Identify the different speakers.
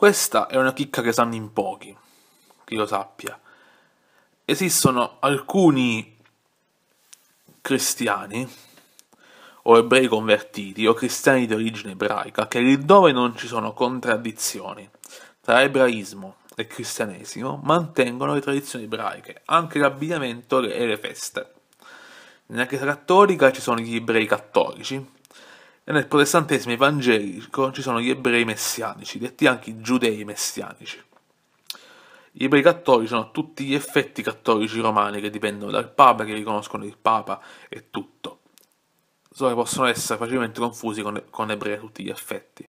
Speaker 1: Questa è una chicca che sanno in pochi, chi lo sappia. Esistono alcuni cristiani, o ebrei convertiti, o cristiani di origine ebraica, che lì dove non ci sono contraddizioni tra ebraismo e cristianesimo, mantengono le tradizioni ebraiche, anche l'abbigliamento e le feste. Nella Chiesa Cattolica ci sono gli ebrei cattolici, e nel protestantesimo evangelico ci sono gli ebrei messianici, detti anche giudei messianici. Gli ebrei cattolici sono tutti gli effetti cattolici romani che dipendono dal Papa, che riconoscono il Papa e tutto. Solo che possono essere facilmente confusi con, con ebrei a tutti gli effetti.